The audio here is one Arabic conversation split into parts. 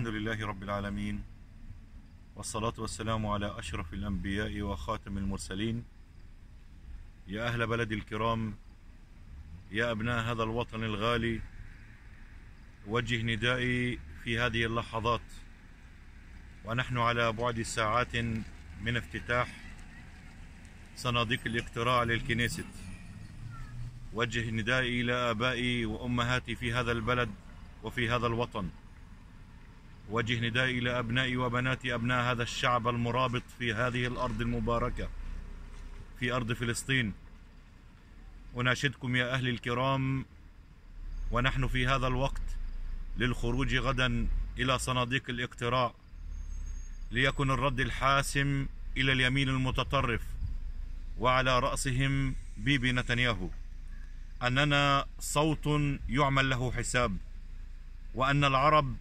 الحمد لله رب العالمين والصلاة والسلام على أشرف الأنبياء وخاتم المرسلين يا أهل بلد الكرام يا أبناء هذا الوطن الغالي وجه ندائي في هذه اللحظات ونحن على بعد ساعات من افتتاح صناديق الاقتراع للكنيست وجه ندائي إلى آبائي وأمهاتي في هذا البلد وفي هذا الوطن وجه ندائي إلى أبنائي وبنات أبناء هذا الشعب المرابط في هذه الأرض المباركة في أرض فلسطين أناشدكم يا أهلي الكرام ونحن في هذا الوقت للخروج غدا إلى صناديق الاقتراع ليكن الرد الحاسم إلى اليمين المتطرف وعلى رأسهم بيبي نتنياهو أننا صوت يعمل له حساب وأن العرب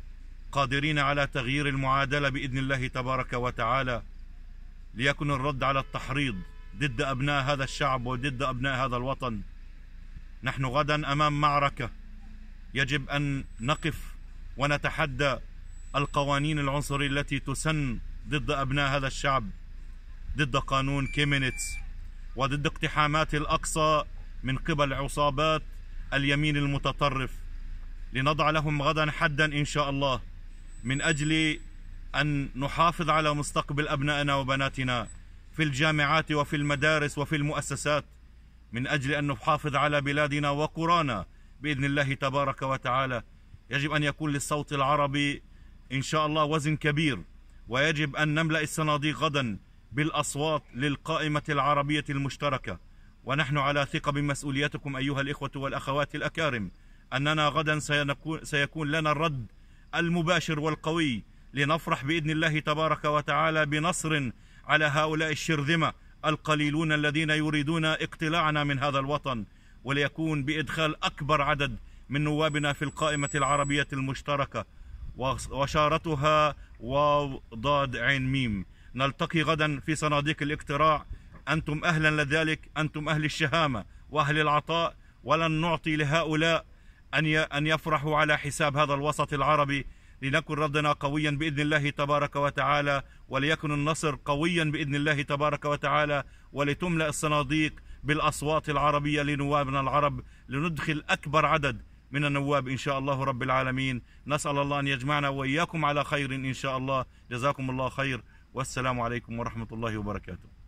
قادرين على تغيير المعادلة بإذن الله تبارك وتعالى ليكن الرد على التحريض ضد أبناء هذا الشعب وضد أبناء هذا الوطن نحن غدا أمام معركة يجب أن نقف ونتحدى القوانين العنصرية التي تسن ضد أبناء هذا الشعب ضد قانون كيمينيتس وضد اقتحامات الأقصى من قبل عصابات اليمين المتطرف لنضع لهم غدا حدا إن شاء الله من أجل أن نحافظ على مستقبل أبنائنا وبناتنا في الجامعات وفي المدارس وفي المؤسسات من أجل أن نحافظ على بلادنا وقرانا بإذن الله تبارك وتعالى يجب أن يكون للصوت العربي إن شاء الله وزن كبير ويجب أن نملأ الصناديق غدا بالأصوات للقائمة العربية المشتركة ونحن على ثقة بمسؤوليتكم أيها الإخوة والأخوات الأكارم أننا غدا سيكون لنا الرد المباشر والقوي لنفرح باذن الله تبارك وتعالى بنصر على هؤلاء الشرذمه القليلون الذين يريدون اقتلاعنا من هذا الوطن وليكون بادخال اكبر عدد من نوابنا في القائمه العربيه المشتركه وشارتها واو ضاد عين ميم نلتقي غدا في صناديق الاقتراع انتم اهلا لذلك انتم اهل الشهامه واهل العطاء ولن نعطي لهؤلاء أن أن يفرحوا على حساب هذا الوسط العربي لنكن ردنا قويا بإذن الله تبارك وتعالى وليكن النصر قويا بإذن الله تبارك وتعالى ولتملأ الصناديق بالأصوات العربية لنوابنا العرب لندخل أكبر عدد من النواب إن شاء الله رب العالمين نسأل الله أن يجمعنا وإياكم على خير إن شاء الله جزاكم الله خير والسلام عليكم ورحمة الله وبركاته